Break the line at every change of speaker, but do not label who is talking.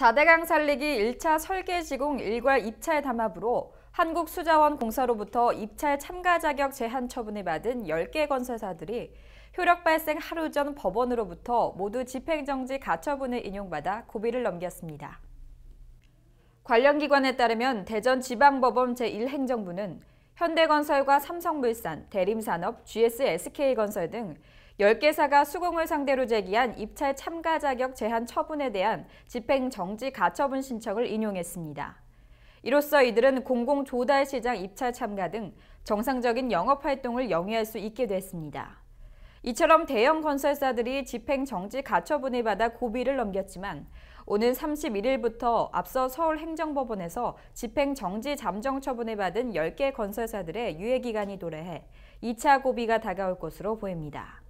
4대강 살리기 1차 설계 지공 일괄 입찰 담합으로 한국수자원공사로부터 입찰 참가 자격 제한 처분을 받은 10개 건설사들이 효력 발생 하루 전 법원으로부터 모두 집행정지 가처분을 인용받아 고비를 넘겼습니다. 관련 기관에 따르면 대전지방법원 제1행정부는 현대건설과 삼성물산, 대림산업, GSSK건설 등 10개사가 수공을 상대로 제기한 입찰 참가 자격 제한 처분에 대한 집행정지 가처분 신청을 인용했습니다. 이로써 이들은 공공조달시장 입찰 참가 등 정상적인 영업활동을 영위할 수 있게 됐습니다. 이처럼 대형 건설사들이 집행정지 가처분을 받아 고비를 넘겼지만 오는 31일부터 앞서 서울행정법원에서 집행정지 잠정 처분을 받은 10개 건설사들의 유예기간이 도래해 2차 고비가 다가올 것으로 보입니다.